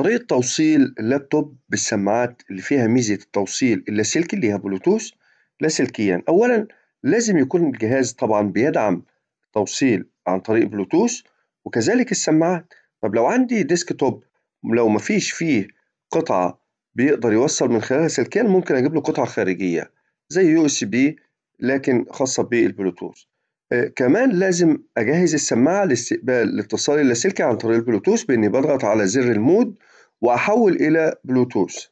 طريقة توصيل اللابتوب بالسماعات اللي فيها ميزة التوصيل اللاسلكي اللي هي بلوتوث لاسلكيا، أولًا لازم يكون الجهاز طبعًا بيدعم توصيل عن طريق بلوتوث وكذلك السماعات، طب لو عندي ديسكتوب لو ما فيش فيه قطعة بيقدر يوصل من خلالها سلكيا ممكن أجيب له قطعة خارجية زي يو اس بي لكن خاصة بالبلوتوث. آه، كمان لازم أجهز السماعة لاستقبال الاتصال اللاسلكي عن طريق البلوتوث بإني بضغط على زر المود وأحول إلى بلوتوث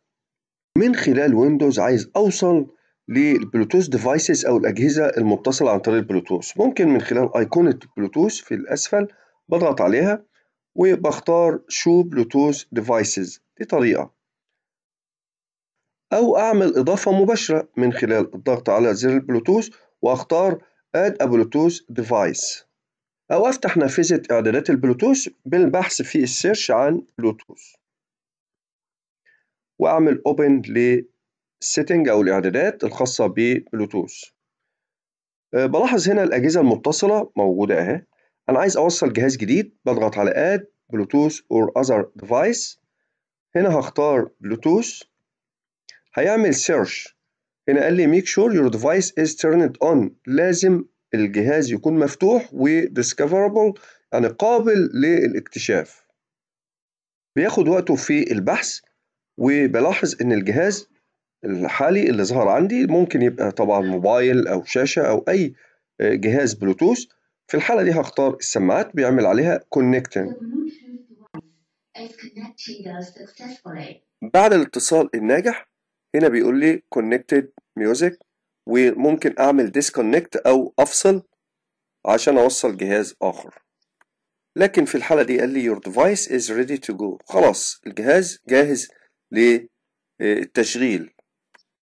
من خلال ويندوز عايز أوصل للبلوتوث ديفايسز أو الأجهزة المتصلة عن طريق البلوتوث ممكن من خلال أيقونة بلوتوث في الأسفل بضغط عليها وبختار شو بلوتوث ديفايسز دي طريقة أو أعمل إضافة مباشرة من خلال الضغط على زر البلوتوث وأختار Add a Bluetooth device أو أفتح نافذة إعدادات البلوتوث بالبحث في السيرش عن بلوتوث وأعمل Open للسيتنج أو الإعدادات الخاصة ببلوتوث أه، بلاحظ هنا الأجهزة المتصلة موجودة أهي أنا عايز أوصل جهاز جديد بضغط على Add Bluetooth or other device هنا هختار بلوتوث هيعمل سيرش هنا قال لي ميك شور يور ديفايس از تيرند اون لازم الجهاز يكون مفتوح وديسكفرابل يعني قابل للاكتشاف بياخد وقته في البحث وبلاحظ ان الجهاز الحالي اللي ظهر عندي ممكن يبقى طبعا موبايل او شاشة او اي جهاز بلوتوث في الحالة دي هختار السماعات بيعمل عليها كونكتنج بعد الاتصال الناجح هنا بيقول لي connected music وممكن اعمل disconnect او افصل عشان اوصل جهاز اخر لكن في الحالة دي قال لي your device is ready to go خلاص الجهاز جاهز للتشغيل